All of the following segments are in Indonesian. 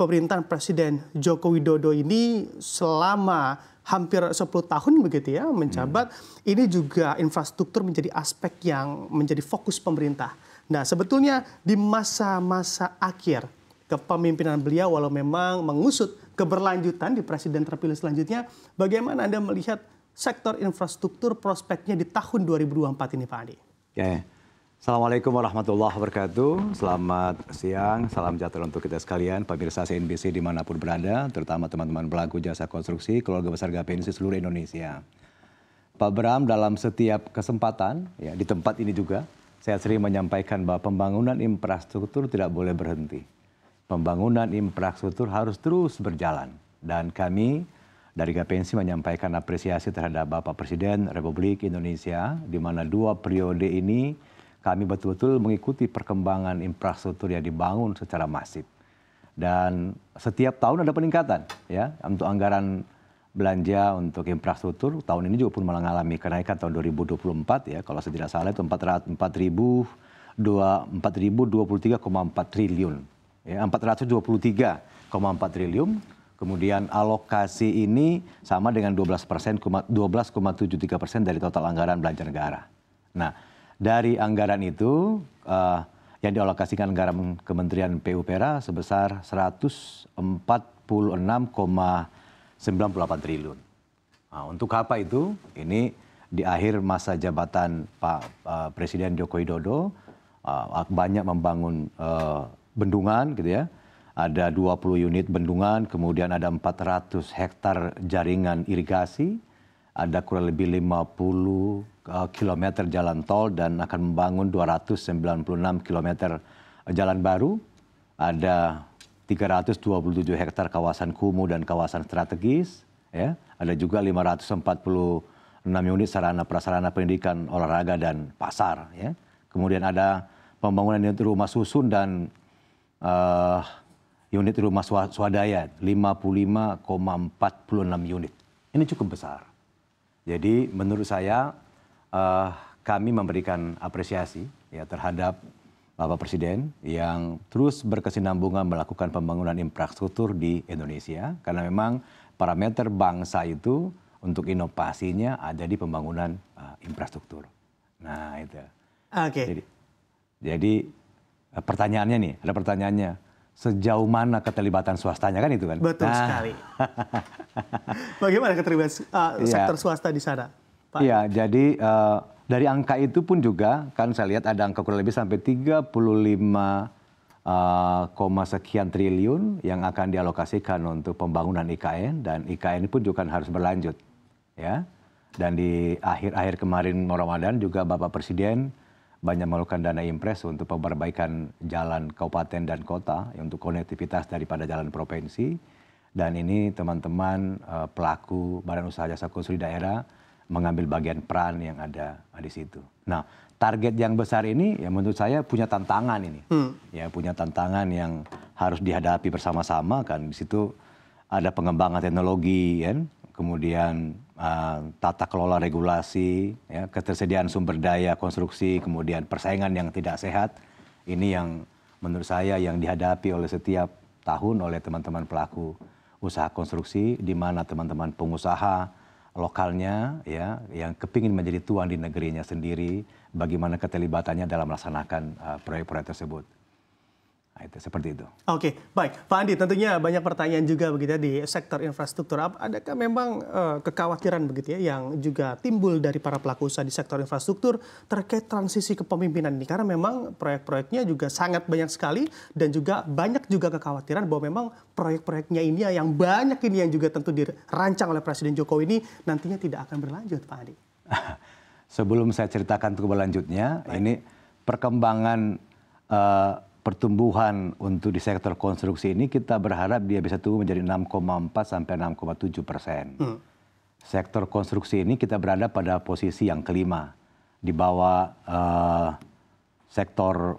pemerintahan Presiden Joko Widodo ini selama hampir 10 tahun begitu ya menjabat, hmm. ini juga infrastruktur menjadi aspek yang menjadi fokus pemerintah. Nah, sebetulnya di masa-masa akhir kepemimpinan beliau walau memang mengusut keberlanjutan di presiden terpilih selanjutnya, bagaimana Anda melihat sektor infrastruktur prospeknya di tahun 2024 ini Pak Andi? Ya, yeah. Assalamualaikum warahmatullahi wabarakatuh. Selamat siang, salam sejahtera untuk kita sekalian, pemirsa CNBC dimanapun berada, terutama teman-teman pelaku jasa konstruksi, keluarga besar GPNC seluruh Indonesia. Pak Bram, dalam setiap kesempatan, ya, di tempat ini juga, saya sering menyampaikan bahwa pembangunan infrastruktur tidak boleh berhenti. Pembangunan infrastruktur harus terus berjalan. Dan kami dari GPNC menyampaikan apresiasi terhadap Bapak Presiden Republik Indonesia, di mana dua periode ini kami betul-betul mengikuti perkembangan infrastruktur yang dibangun secara masif. Dan setiap tahun ada peningkatan ya untuk anggaran belanja untuk infrastruktur tahun ini juga pun mengalami kenaikan tahun 2024 ya kalau saya tidak salah itu 4.000 triliun ya 423,4 triliun Kemudian alokasi ini sama dengan 12 persen, 12,73 persen dari total anggaran belanja negara. Nah, dari anggaran itu eh, yang dialokasikan anggaran kementerian pupera sebesar 146,98 triliun. Nah, untuk apa itu? Ini di akhir masa jabatan Pak uh, Presiden Joko Widodo uh, banyak membangun uh, bendungan gitu ya. Ada 20 unit bendungan, kemudian ada 400 hektar jaringan irigasi, ada kurang lebih 50 Eh, km jalan tol dan akan membangun 296 km eh, jalan baru. Ada 327 hektar kawasan kumuh dan kawasan strategis. Ya. Ada juga 546 unit sarana prasarana pendidikan, olahraga dan pasar. Ya. Kemudian ada pembangunan unit rumah susun dan uh, unit rumah swadaya 55,46 unit. Ini cukup besar. Jadi menurut saya uh, kami memberikan apresiasi ya terhadap Bapak Presiden yang terus berkesinambungan melakukan pembangunan infrastruktur di Indonesia karena memang parameter bangsa itu untuk inovasinya ada di pembangunan uh, infrastruktur. Nah, itu. Oke. Okay. Jadi jadi eh, pertanyaannya nih, ada pertanyaannya. Sejauh mana keterlibatan swastanya kan itu kan? Betul nah. sekali. Bagaimana keterlibatan uh, sektor yeah. swasta di sana? Pak? Iya, jadi uh, dari angka itu pun juga kan saya lihat ada angka kurang lebih sampai 35 Uh, koma sekian triliun yang akan dialokasikan untuk pembangunan IKN dan IKN ini pun juga kan harus berlanjut ya dan di akhir-akhir kemarin Ramadan juga Bapak Presiden banyak melakukan dana impres untuk perbaikan jalan kabupaten dan kota ya, untuk konektivitas daripada jalan provinsi dan ini teman-teman uh, pelaku badan usaha jasa konsul daerah mengambil bagian peran yang ada di situ. Nah, target yang besar ini ya menurut saya punya tantangan ini. Hmm. Ya, punya tantangan yang harus dihadapi bersama-sama kan. Di situ ada pengembangan teknologi ya, kemudian uh, tata kelola regulasi, ya, ketersediaan sumber daya konstruksi, kemudian persaingan yang tidak sehat. Ini yang menurut saya yang dihadapi oleh setiap tahun oleh teman-teman pelaku usaha konstruksi di mana teman-teman pengusaha lokalnya ya yang kepingin menjadi tuan di negerinya sendiri bagaimana keterlibatannya dalam melaksanakan eh, proyek proyek tersebut itu seperti itu. Oke, okay, baik Pak Andi, tentunya banyak pertanyaan juga begitu ya di sektor infrastruktur. Adakah memang uh, kekhawatiran begitu ya yang juga timbul dari para pelaku usaha di sektor infrastruktur terkait transisi kepemimpinan ini? Karena memang proyek-proyeknya juga sangat banyak sekali dan juga banyak juga kekhawatiran bahwa memang proyek-proyeknya ini yang banyak ini yang juga tentu dirancang oleh Presiden Jokowi ini nantinya tidak akan berlanjut, Pak Andi. Sebelum saya ceritakan ke berlanjutnya, ini perkembangan uh, pertumbuhan untuk di sektor konstruksi ini kita berharap dia bisa tumbuh menjadi 6,4 sampai 6,7 persen. Hmm. Sektor konstruksi ini kita berada pada posisi yang kelima di bawah uh, sektor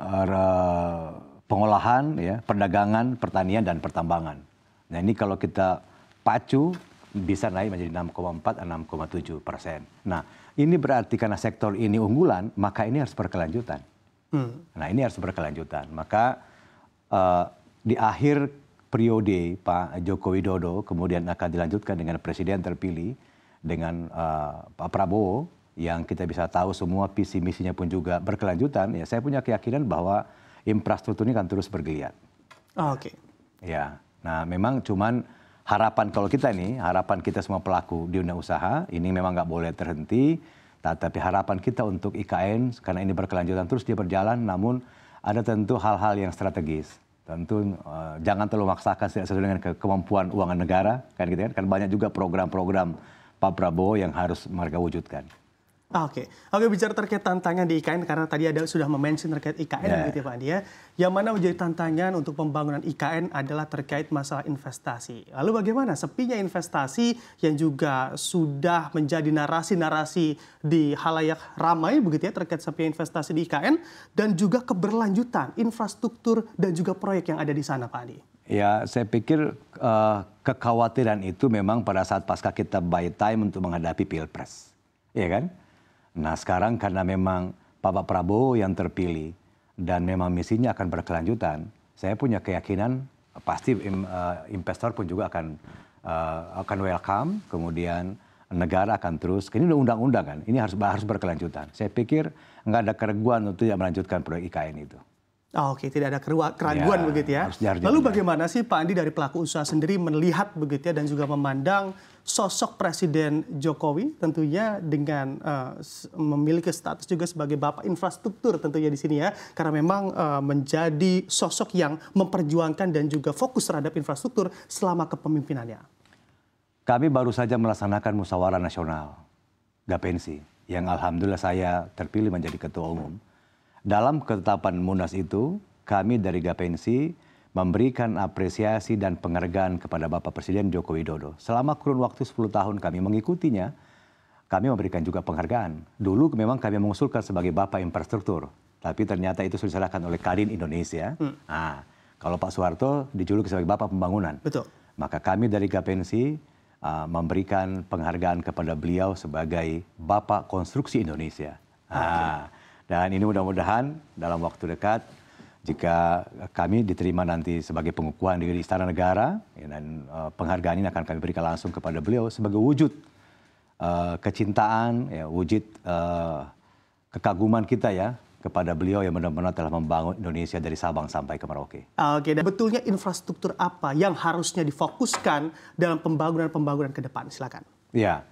uh, pengolahan, ya, perdagangan, pertanian dan pertambangan. Nah ini kalau kita pacu bisa naik menjadi 6,4 atau 6,7 persen. Nah ini berarti karena sektor ini unggulan, maka ini harus berkelanjutan. Hmm. Nah ini harus berkelanjutan. Maka uh, di akhir periode Pak Joko Widodo kemudian akan dilanjutkan dengan presiden terpilih dengan uh, Pak Prabowo yang kita bisa tahu semua visi misinya pun juga berkelanjutan. Ya saya punya keyakinan bahwa infrastruktur ini akan terus bergeliat. Oh, Oke. Okay. Ya. Nah memang cuman harapan kalau kita nih, harapan kita semua pelaku di dunia usaha, ini memang nggak boleh terhenti, tapi harapan kita untuk IKN, karena ini berkelanjutan, terus dia berjalan, namun ada tentu hal-hal yang strategis. Tentu uh, jangan terlalu memaksakan tidak sesuai dengan ke kemampuan uang negara, kan gitu kan, kan banyak juga program-program Pak Prabowo yang harus mereka wujudkan. Ah, oke, okay. oke bicara terkait tantangan di IKN karena tadi ada sudah mention terkait IKN yeah. begitu ya Pak Andi ya. Yang mana menjadi tantangan untuk pembangunan IKN adalah terkait masalah investasi. Lalu bagaimana sepinya investasi yang juga sudah menjadi narasi-narasi di halayak ramai begitu ya terkait sepinya investasi di IKN dan juga keberlanjutan infrastruktur dan juga proyek yang ada di sana Pak Andi. Ya, saya pikir uh, kekhawatiran itu memang pada saat pasca kita buy time untuk menghadapi pilpres, Iya kan? Nah sekarang karena memang Bapak Prabowo yang terpilih dan memang misinya akan berkelanjutan, saya punya keyakinan eh, pasti eh, investor pun juga akan eh, akan welcome, kemudian negara akan terus. Ini udah undang-undang kan, ini harus harus berkelanjutan. Saya pikir nggak ada keraguan untuk tidak melanjutkan proyek IKN itu. Oh, Oke, okay. tidak ada keraguan ya, begitu ya. Lalu bagaimana sih Pak Andi dari pelaku usaha sendiri melihat begitu ya dan juga memandang sosok Presiden Jokowi tentunya dengan uh, memiliki status juga sebagai bapak infrastruktur tentunya di sini ya karena memang uh, menjadi sosok yang memperjuangkan dan juga fokus terhadap infrastruktur selama kepemimpinannya. Kami baru saja melaksanakan musyawarah nasional Gapensi yang alhamdulillah saya terpilih menjadi ketua umum. Dalam ketetapan Munas itu kami dari Gapensi memberikan apresiasi dan penghargaan kepada Bapak Presiden Joko Widodo. Selama kurun waktu 10 tahun kami mengikutinya, kami memberikan juga penghargaan. Dulu memang kami mengusulkan sebagai Bapak Infrastruktur, tapi ternyata itu sudah diserahkan oleh Kadin Indonesia. Hmm. Nah, kalau Pak Soeharto dijuluki sebagai Bapak Pembangunan. Betul. Maka kami dari Gapensi uh, memberikan penghargaan kepada beliau sebagai Bapak Konstruksi Indonesia. Nah, Dan ini mudah-mudahan dalam waktu dekat jika kami diterima nanti sebagai pengukuhan di Istana Negara ya, dan eh, penghargaan ini akan kami berikan langsung kepada beliau sebagai wujud uh, kecintaan, ya, wujud uh, kekaguman kita ya kepada beliau yang benar-benar telah membangun Indonesia dari Sabang sampai ke Merauke. Ah, oke, dan betulnya infrastruktur apa yang harusnya difokuskan dalam pembangunan-pembangunan ke depan? Silakan. Ya,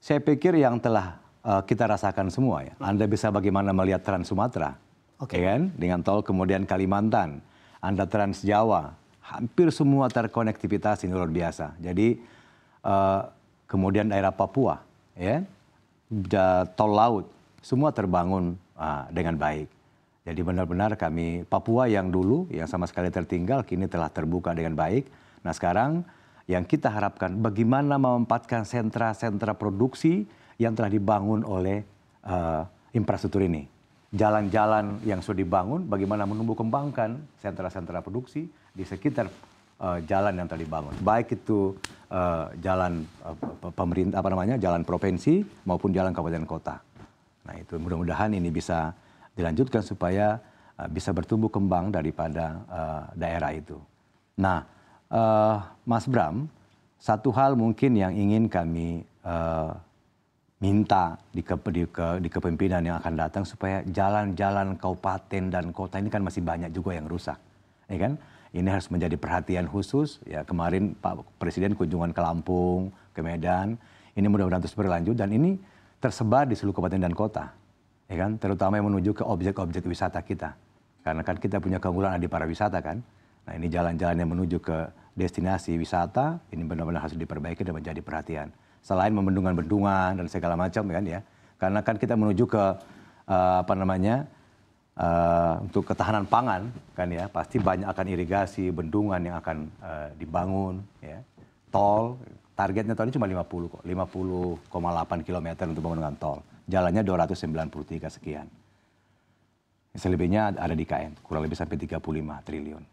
saya pikir yang telah uh, kita rasakan semua ya. Hmm. Anda bisa bagaimana melihat Trans Sumatera okay. ya kan? Dengan tol kemudian Kalimantan, Anda Trans Jawa, hampir semua terkonektivitas ini luar biasa. Jadi uh, kemudian daerah Papua, ya, kan? tol laut, semua terbangun uh, dengan baik. Jadi benar-benar kami Papua yang dulu yang sama sekali tertinggal kini telah terbuka dengan baik. Nah sekarang yang kita harapkan bagaimana memanfaatkan sentra-sentra produksi yang telah dibangun oleh uh, infrastruktur ini jalan-jalan yang sudah dibangun, bagaimana menumbuh kembangkan sentra-sentra produksi di sekitar uh, jalan yang telah dibangun. Baik itu uh, jalan uh, pemerintah apa namanya, jalan provinsi maupun jalan kabupaten kota. Nah, itu mudah-mudahan ini bisa dilanjutkan supaya uh, bisa bertumbuh kembang daripada uh, daerah itu. Nah, uh, Mas Bram, satu hal mungkin yang ingin kami uh, minta di, ke, di, ke, di kepemimpinan yang akan datang supaya jalan-jalan kabupaten dan kota ini kan masih banyak juga yang rusak, ya kan? Ini harus menjadi perhatian khusus. Ya kemarin Pak Presiden kunjungan ke Lampung, ke Medan. Ini mudah-mudahan terus berlanjut dan ini tersebar di seluruh kabupaten dan kota, ya kan? Terutama yang menuju ke objek-objek wisata kita, karena kan kita punya keunggulan di para wisata kan. Nah ini jalan-jalan yang menuju ke destinasi wisata ini benar-benar harus diperbaiki dan menjadi perhatian selain membendungan-bendungan dan segala macam kan ya. Karena kan kita menuju ke uh, apa namanya? Uh, untuk ketahanan pangan kan ya, pasti banyak akan irigasi, bendungan yang akan uh, dibangun ya. Tol, targetnya tahun ini cuma 50 kok, 50,8 km untuk pembangunan tol. Jalannya 293 sekian. Selebihnya ada di KN, kurang lebih sampai 35 triliun.